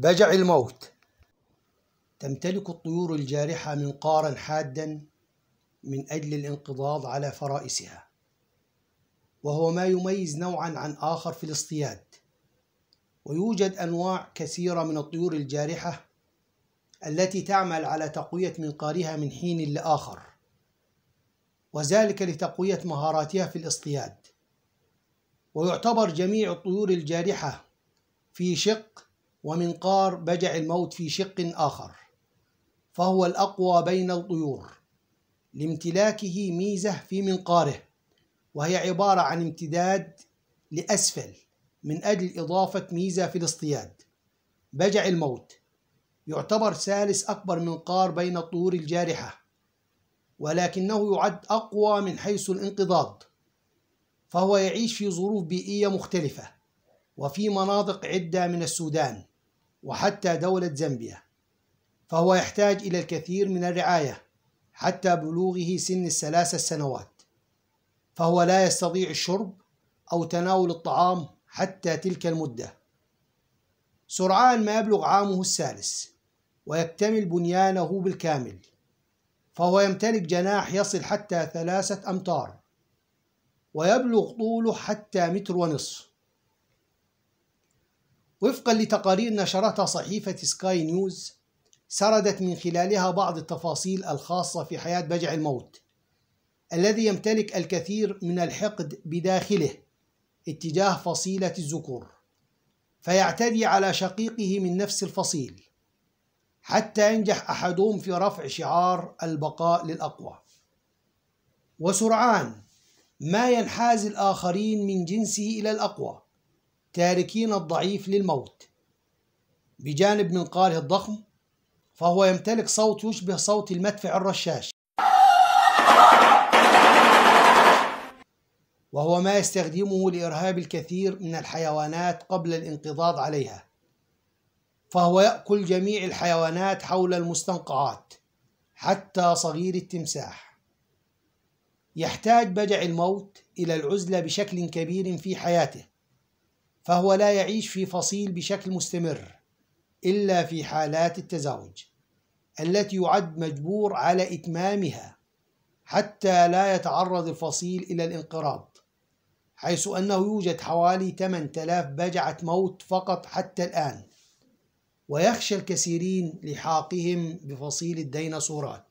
بجع الموت تمتلك الطيور الجارحة منقارا حادا من أجل الانقضاض على فرائسها وهو ما يميز نوعا عن آخر في الاصطياد ويوجد أنواع كثيرة من الطيور الجارحة التي تعمل على تقوية منقارها من حين لآخر وذلك لتقوية مهاراتها في الاصطياد ويعتبر جميع الطيور الجارحة في شق ومنقار بجع الموت في شق آخر فهو الأقوى بين الطيور لامتلاكه ميزة في منقاره وهي عبارة عن امتداد لأسفل من أجل إضافة ميزة في الاصطياد بجع الموت يعتبر ثالث أكبر منقار بين الطيور الجارحة ولكنه يعد أقوى من حيث الانقضاض فهو يعيش في ظروف بيئية مختلفة وفي مناطق عدة من السودان وحتى دولة زامبيا فهو يحتاج إلى الكثير من الرعاية حتى بلوغه سن الثلاث سنوات فهو لا يستطيع الشرب أو تناول الطعام حتى تلك المدة سرعان ما يبلغ عامه الثالث ويكتمل بنيانه بالكامل فهو يمتلك جناح يصل حتى ثلاثة أمتار ويبلغ طوله حتى متر ونصف وفقا لتقارير نشرتها صحيفة سكاي نيوز سردت من خلالها بعض التفاصيل الخاصة في حياة بجع الموت الذي يمتلك الكثير من الحقد بداخله اتجاه فصيلة الذكور فيعتدي على شقيقه من نفس الفصيل حتى ينجح أحدهم في رفع شعار البقاء للأقوى وسرعان ما ينحاز الآخرين من جنسه إلى الأقوى تاركين الضعيف للموت بجانب منقاره الضخم فهو يمتلك صوت يشبه صوت المدفع الرشاش وهو ما يستخدمه لإرهاب الكثير من الحيوانات قبل الانقضاض عليها فهو يأكل جميع الحيوانات حول المستنقعات حتى صغير التمساح يحتاج بجع الموت إلى العزلة بشكل كبير في حياته فهو لا يعيش في فصيل بشكل مستمر إلا في حالات التزاوج التي يعد مجبور على إتمامها حتى لا يتعرض الفصيل إلى الانقراض حيث أنه يوجد حوالي 8000 بجعة موت فقط حتى الآن ويخشى الكثيرين لحاقهم بفصيل الديناصورات